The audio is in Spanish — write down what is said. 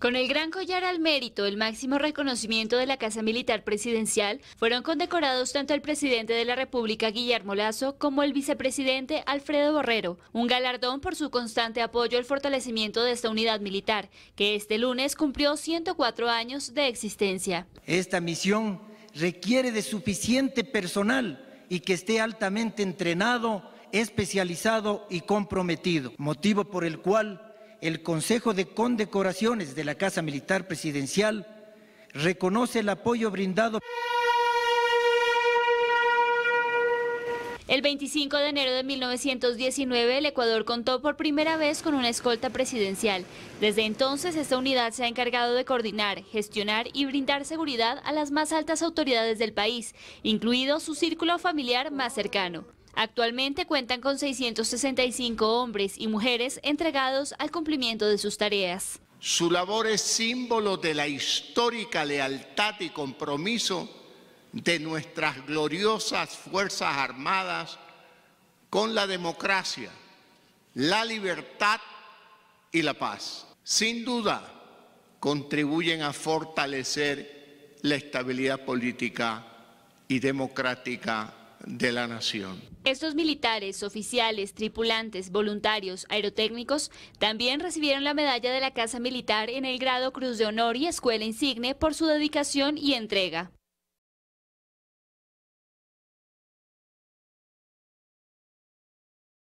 Con el gran collar al mérito, el máximo reconocimiento de la Casa Militar Presidencial, fueron condecorados tanto el presidente de la República, Guillermo Lazo, como el vicepresidente, Alfredo Borrero. Un galardón por su constante apoyo al fortalecimiento de esta unidad militar, que este lunes cumplió 104 años de existencia. Esta misión requiere de suficiente personal y que esté altamente entrenado, especializado y comprometido, motivo por el cual el Consejo de Condecoraciones de la Casa Militar Presidencial reconoce el apoyo brindado. El 25 de enero de 1919 el Ecuador contó por primera vez con una escolta presidencial. Desde entonces esta unidad se ha encargado de coordinar, gestionar y brindar seguridad a las más altas autoridades del país, incluido su círculo familiar más cercano. Actualmente cuentan con 665 hombres y mujeres entregados al cumplimiento de sus tareas. Su labor es símbolo de la histórica lealtad y compromiso de nuestras gloriosas Fuerzas Armadas con la democracia, la libertad y la paz. Sin duda, contribuyen a fortalecer la estabilidad política y democrática de la nación. Estos militares, oficiales, tripulantes, voluntarios, aerotécnicos, también recibieron la medalla de la Casa Militar en el grado Cruz de Honor y Escuela Insigne por su dedicación y entrega.